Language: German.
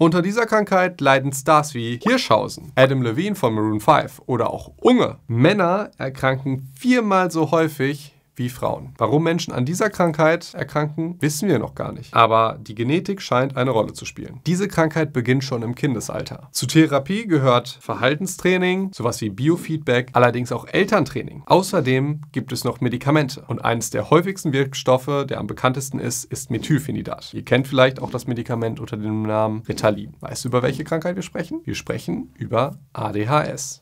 Unter dieser Krankheit leiden Stars wie Hirschhausen, Adam Levine von Maroon 5 oder auch Unge. Männer erkranken viermal so häufig wie Frauen. Warum Menschen an dieser Krankheit erkranken, wissen wir noch gar nicht. Aber die Genetik scheint eine Rolle zu spielen. Diese Krankheit beginnt schon im Kindesalter. Zu Therapie gehört Verhaltenstraining, sowas wie Biofeedback, allerdings auch Elterntraining. Außerdem gibt es noch Medikamente. Und eines der häufigsten Wirkstoffe, der am bekanntesten ist, ist Methylphenidat. Ihr kennt vielleicht auch das Medikament unter dem Namen Ritalin. Weißt du, über welche Krankheit wir sprechen? Wir sprechen über ADHS.